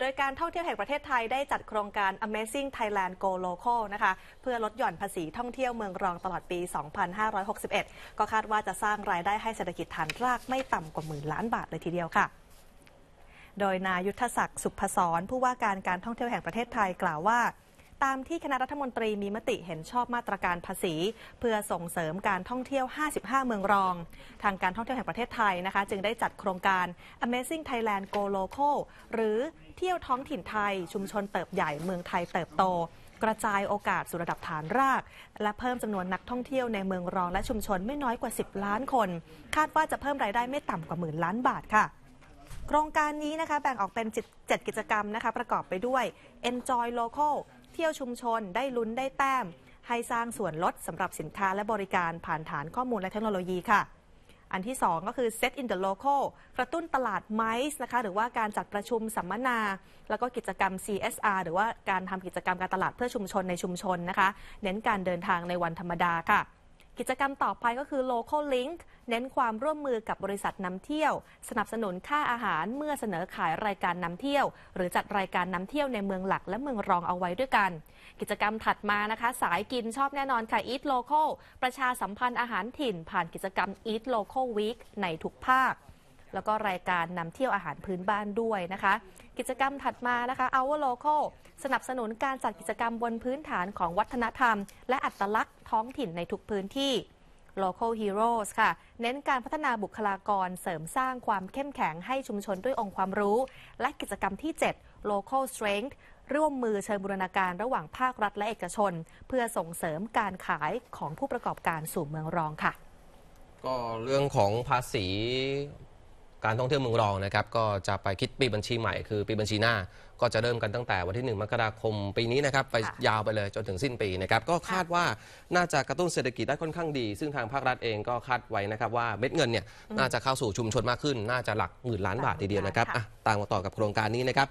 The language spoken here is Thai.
โดยการท่องเที่ยวแห่งประเทศไทยได้จัดโครงการ Amazing Thailand Go Local นะคะเพื่อลดหย่อนภาษีท่องเที่ยวเมืองรองตลอดปี 2561 ก็คาดว่าจะสร้างรายได้ให้เศรษฐกิจฐานรากไม่ต่ำกว่าหมื่นล้านบาทเลยทีเดียวค่ะ โดยนายุทธศักดิ์สุภศรผู้ว่าการการท่องเที่ยวแห่งประเทศไทยกล่าวว่าตามที่คณะรัฐมนตรีมีมติเห็นชอบมาตรการภาษี เพื่อส่งเสริมการท่องเที่ยว 55 เมืองรอง ทางการท่องเที่ยวแห่งประเทศไทยนะคะ จึงได้จัดโครงการ Amazing Thailand Go Local หรือเที่ยวท้องถิ่นไทยชุมชนเติบใหญ่เมืองไทยเติบโต กระจายโอกาสสู่ระดับฐานราก และเพิ่มจำนวนนักท่องเที่ยวในเมืองรองและชุมชนไม่น้อยกว่า 10 ล้านคน คาดว่าจะเพิ่มรายได้ไม่ต่ำกว่าหมื่นล้านบาทค่ะ โครงการนี้นะคะแบ่งออกเป็น 7 กิจกรรมนะคะ ประกอบไปด้วย Enjoy Local เที่ยวชุมชนได้ลุ้นได้แต้ม ให้สร้างส่วนลดสำหรับสินค้าและบริการผ่านฐานข้อมูลและเทคโนโลยีค่ะอันที่ 2 ก็คือ Set in the Local กระตุ้นตลาดไมซ์นะคะ หรือว่าการจัดประชุมสัมมนา แล้วก็กิจกรรม CSR หรือว่าการทำกิจกรรมการตลาดเพื่อชุมชนในชุมชนนะคะ เน้นการเดินทางในวันธรรมดาค่ะกิจกรรมต่อไปก็คือ local link เน้นความร่วมมือกับบริษัทนำเที่ยว สนับสนุนค่าอาหารเมื่อเสนอขายรายการนำเที่ยว หรือจัดรายการนำเที่ยวในเมืองหลักและเมืองรองเอาไว้ด้วยกัน กิจกรรมถัดมานะคะ สายกินชอบแน่นอนค่ะ Eat Local ประชาสัมพันธ์อาหารถิ่นผ่านกิจกรรม Eat Local Week ในทุกภาคแล้วก็รายการนำเที่ยวอาหารพื้นบ้านด้วยนะคะ กิจกรรมถัดมานะคะ Our Local สนับสนุนการจัดกิจกรรมบนพื้นฐานของวัฒนธรรม และอัตลักษณ์ท้องถิ่นในทุกพื้นที่ Local Heroes ค่ะ เน้นการพัฒนาบุคลากรเสริมสร้างความเข้มแข็งให้ชุมชนด้วยองค์ความรู้ และกิจกรรมที่ 7 Local Strength ร่วมมือเชิงบูรณาการระหว่างภาครัฐ และเอกชน เพื่อส่งเสริมการขายของผู้ประกอบการสู่เมืองรองค่ะก็เรื่องของภาษีการท่องเที่ยวเมืองรองนะครับก็จะไปคิดปีบัญชีใหม่ คือปีบัญชีหน้าก็จะเริ่มกันตั้งแต่วันที่ 1มกราคมปีนี้นะครับไปยาวไปเลยจนถึงสิ้นปีนะครับก็คาดว่าน่าจะกระตุ้นเศรษฐกิจได้ค่อนข้างดีซึ่งทางภาครัฐเองก็คาดไว้นะครับว่าเม็ดเงินเนี่ยน่าจะเข้าสู่ชุมชนมากขึ้น น่าจะหลักหมื่นล้านบาททีเดียวนะครับต่ตามมาต่อกับโครงการนี้นะครับ